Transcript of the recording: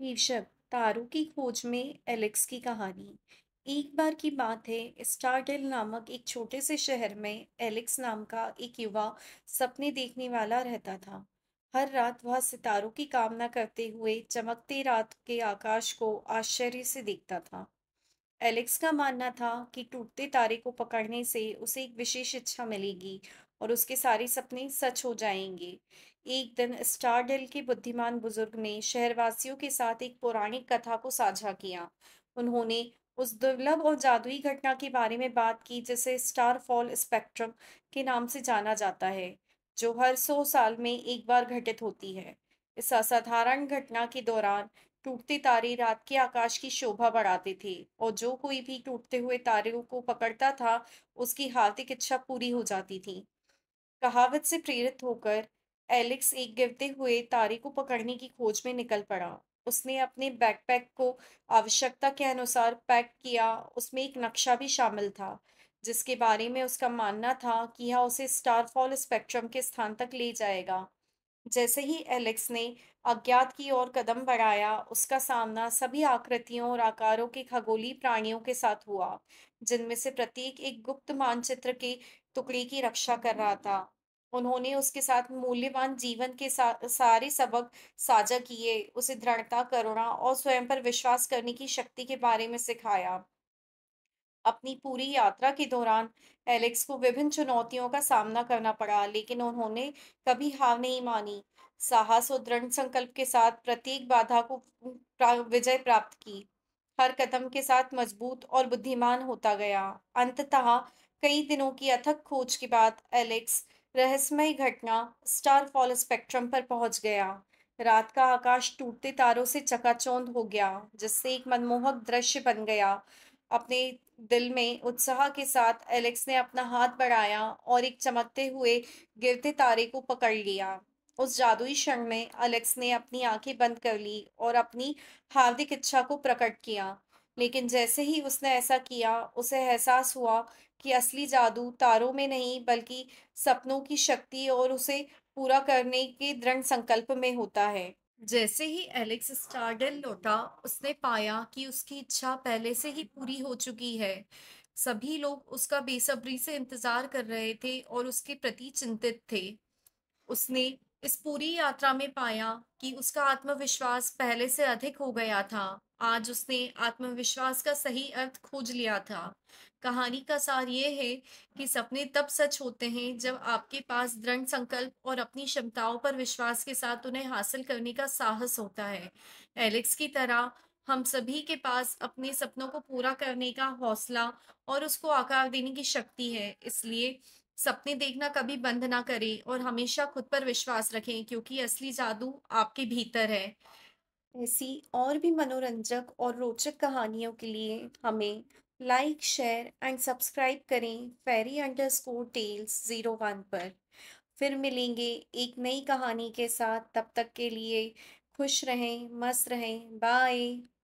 शीर्षक तारों की खोज में एलेक्स की कहानी एक बार की बात है स्टारडेल नामक एक छोटे से शहर में एलेक्स नाम का एक युवा सपने देखने वाला रहता था हर रात वह सितारों की कामना करते हुए चमकते रात के आकाश को आश्चर्य से देखता था एलेक्स का मानना था कि टूटते तारे को पकड़ने से उसे एक विशेष इच्छा मिलेगी और उसके सारे सपने सच हो जाएंगे एक दिन स्टारडेल के बुद्धिमान बुजुर्ग ने शहरवासियों के साथ एक पौराणिक कथा को साझा किया उन्होंने उस दुर्लभ और जादुई घटना के बारे में बात की जिसे स्टारफॉल स्पेक्ट्रम के नाम से जाना जाता है जो हर सौ साल में एक बार घटित होती है इस असाधारण घटना के दौरान टूटते तारे रात के आकाश की शोभा बढ़ाते थे और जो कोई भी टूटते हुए तारे को पकड़ता था उसकी हार्दिक इच्छा पूरी हो जाती थी कहावत से प्रेरित होकर एलेक्स एक गिरते हुए तारे को पकड़ने की खोज में निकल पड़ा उसने अपने बैकपैक को आवश्यकता के अनुसार पैक किया उसमें एक नक्शा भी शामिल था जिसके बारे में उसका मानना था कि यह उसे स्टारफॉल स्पेक्ट्रम के स्थान तक ले जाएगा जैसे ही एलेक्स ने अज्ञात की ओर कदम बढ़ाया उसका सामना सभी आकृतियों और आकारों के खगोली प्राणियों के साथ हुआ जिनमें से प्रत्येक एक गुप्त मानचित्र के टुकड़े की रक्षा कर रहा था उन्होंने उसके साथ मूल्यवान जीवन के सा, सारे सबक साझा किए उसे दृढ़ता करुणा और स्वयं पर विश्वास करने की शक्ति के बारे में सिखाया अपनी पूरी यात्रा के दौरान एलेक्स को विभिन्न चुनौतियों का सामना करना पड़ा लेकिन उन्होंने कभी हार नहीं मानी साहस और दृढ़ संकल्प के साथ प्रत्येक बाधा को विजय प्राप्त की हर कदम के साथ मजबूत और बुद्धिमान होता गया अंततः कई दिनों की अथक खोज के बाद एलेक्स रहस्यमय घटना स्टारफॉल स्पेक्ट्रम पर पहुंच गया रात का आकाश टूटते तारों से चकाचौंध हो गया जिससे एक मनमोहक दृश्य बन गया अपने दिल में उत्साह के साथ एलेक्स ने अपना हाथ बढ़ाया और एक चमकते हुए गिरते तारे को पकड़ लिया उस जादुई क्षण में एलेक्स ने अपनी आंखें बंद कर ली और अपनी हार्दिक इच्छा को प्रकट किया लेकिन जैसे ही उसने ऐसा किया उसे एहसास हुआ कि असली जादू तारों में नहीं बल्कि सपनों की शक्ति और उसे पूरा करने के दृढ़ संकल्प में होता है जैसे ही एलेक्स स्टार्डन लौटा उसने पाया कि उसकी इच्छा पहले से ही पूरी हो चुकी है सभी लोग उसका बेसब्री से इंतजार कर रहे थे और उसके प्रति चिंतित थे उसने इस पूरी यात्रा में पाया कि उसका आत्मविश्वास पहले से अधिक हो गया था आज उसने आत्मविश्वास का सही अर्थ खोज लिया था कहानी का सार ये है कि सपने तब सच होते हैं जब आपके पास दृढ़ संकल्प और अपनी क्षमताओं पर विश्वास के साथ उन्हें हासिल करने का साहस होता है एलेक्स की तरह हम सभी के पास अपने सपनों को पूरा करने का हौसला और उसको आकार देने की शक्ति है इसलिए सपने देखना कभी बंद ना करें और हमेशा खुद पर विश्वास रखें क्योंकि असली जादू आपके भीतर है ऐसी और भी मनोरंजक और रोचक कहानियों के लिए हमें लाइक शेयर एंड सब्सक्राइब करें फेरी under score tales zero one पर फिर मिलेंगे एक नई कहानी के साथ तब तक के लिए खुश रहें मस्त रहें बाय